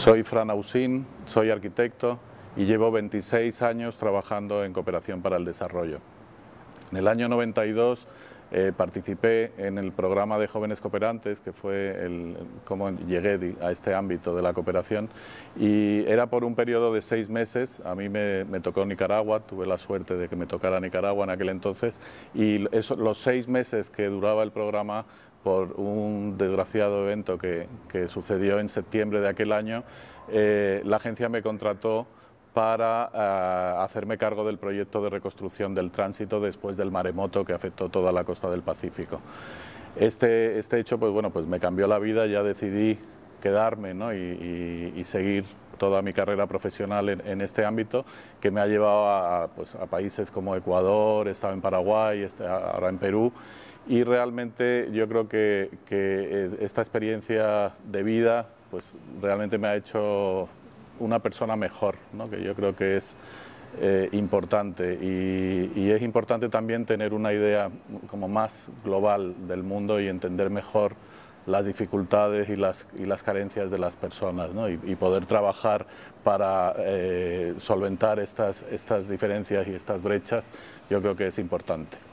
Soy Fran Ausín, soy arquitecto y llevo 26 años trabajando en cooperación para el desarrollo. En el año 92 eh, participé en el programa de jóvenes cooperantes, que fue el, cómo llegué a este ámbito de la cooperación, y era por un periodo de seis meses, a mí me, tocó Nicaragua, tuve la suerte de que me tocara Nicaragua en aquel entonces, y los seis meses que duraba el programa por un desgraciado evento que, sucedió en septiembre de aquel año, eh, la agencia me contrató para eh, hacerme cargo del proyecto de reconstrucción del tránsito después del maremoto que afectó toda la costa del Pacífico. Este, este hecho pues, bueno, pues me cambió la vida, ya decidí quedarme y, seguir toda mi carrera profesional en, este ámbito, que me ha llevado a, pues, países como Ecuador, estaba en Paraguay, ahora en Perú, y realmente yo creo que, eh, esta experiencia de vida pues, realmente me ha hecho una persona mejor, que yo creo que es eh, importante y, es importante también tener una idea como más global del mundo y entender mejor las dificultades y las, y las carencias de las personas y, poder trabajar para eh, solventar estas, estas diferencias y estas brechas, yo creo que es importante.